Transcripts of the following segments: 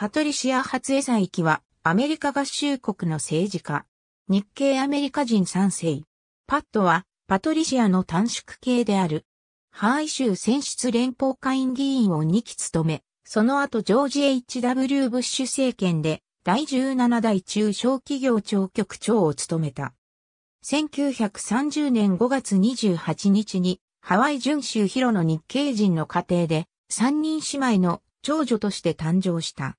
パトリシア・初江佐きは、アメリカ合衆国の政治家。日系アメリカ人3世。パットは、パトリシアの短縮系である。ハワイ州選出連邦会議員を2期務め、その後ジョージ・ H.W. ブッシュ政権で、第17代中小企業庁局長を務めた。1930年5月28日に、ハワイ準州ヒロの日系人の家庭で、3人姉妹の長女として誕生した。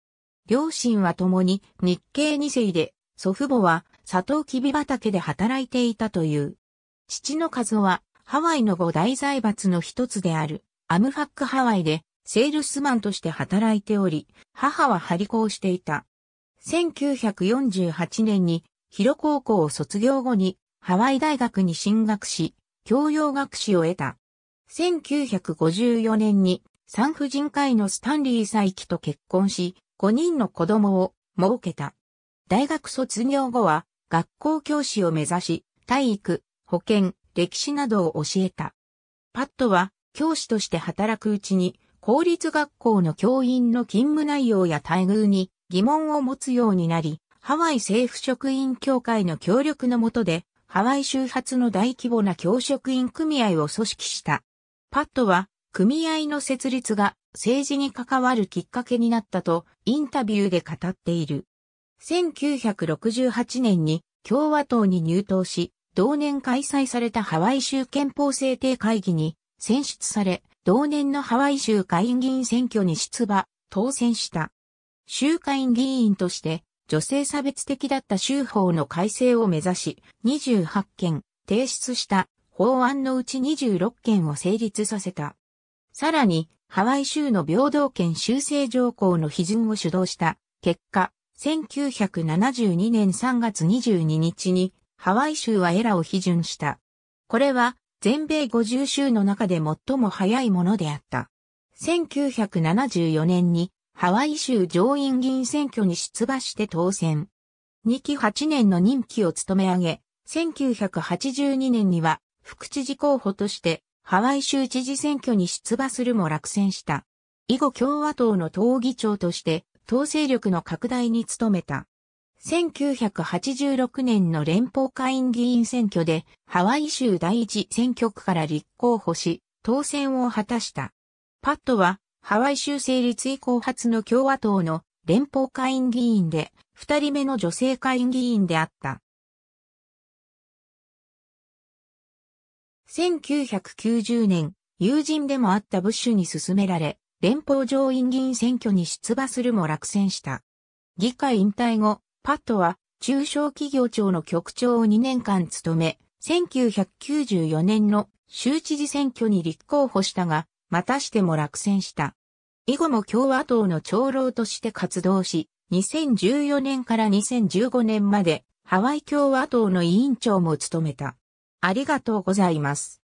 両親は共に日系二世で、祖父母はサトウキビ畑で働いていたという。父の数はハワイの五大財閥の一つであるアムファックハワイでセールスマンとして働いており、母は張り子をしていた。1948年に広高校を卒業後にハワイ大学に進学し、教養学士を得た。1954年に産婦人科医のスタンリーイキと結婚し、5人の子供を設けた。大学卒業後は学校教師を目指し、体育、保健、歴史などを教えた。パットは教師として働くうちに公立学校の教員の勤務内容や待遇に疑問を持つようになり、ハワイ政府職員協会の協力のもとで、ハワイ周発の大規模な教職員組合を組織した。パットは組合の設立が政治に関わるきっかけになったとインタビューで語っている。1968年に共和党に入党し、同年開催されたハワイ州憲法制定会議に選出され、同年のハワイ州会議員選挙に出馬、当選した。州会議員として女性差別的だった州法の改正を目指し、28件提出した法案のうち26件を成立させた。さらにハワイ州の平等権修正条項の批准を主導した結果、1972年3月22日にハワイ州はエラを批准した。これは全米50州の中で最も早いものであった。1974年にハワイ州上院議員選挙に出馬して当選。2期8年の任期を務め上げ、1982年には副知事候補としてハワイ州知事選挙に出馬するも落選した。以後共和党の党議長として党勢力の拡大に努めた。1986年の連邦会員議員選挙でハワイ州第一選挙区から立候補し、当選を果たした。パットはハワイ州成立以降初の共和党の連邦会員議員で、二人目の女性会員議員であった。1990年、友人でもあったブッシュに勧められ、連邦上院議員選挙に出馬するも落選した。議会引退後、パットは中小企業庁の局長を2年間務め、1994年の州知事選挙に立候補したが、またしても落選した。以後も共和党の長老として活動し、2014年から2015年までハワイ共和党の委員長も務めた。ありがとうございます。